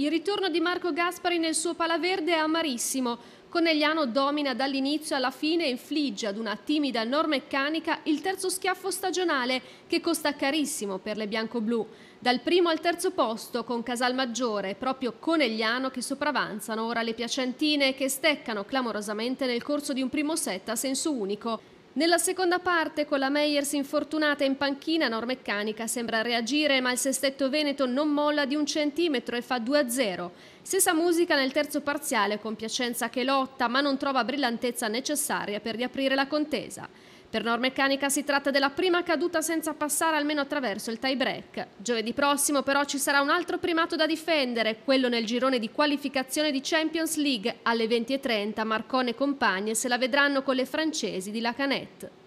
Il ritorno di Marco Gaspari nel suo palaverde è amarissimo. Conegliano domina dall'inizio alla fine e infligge ad una timida normeccanica il terzo schiaffo stagionale che costa carissimo per le bianco-blu. Dal primo al terzo posto con Casalmaggiore proprio Conegliano che sopravanzano ora le piacentine che steccano clamorosamente nel corso di un primo set a senso unico. Nella seconda parte, con la Meyers infortunata in panchina, Normeccanica sembra reagire, ma il sestetto veneto non molla di un centimetro e fa 2-0. Stessa musica nel terzo parziale con Piacenza che lotta ma non trova brillantezza necessaria per riaprire la contesa. Per Normeccanica si tratta della prima caduta senza passare almeno attraverso il tie-break. Giovedì prossimo però ci sarà un altro primato da difendere, quello nel girone di qualificazione di Champions League. Alle 20.30 Marcone e compagne se la vedranno con le francesi di Lacanette.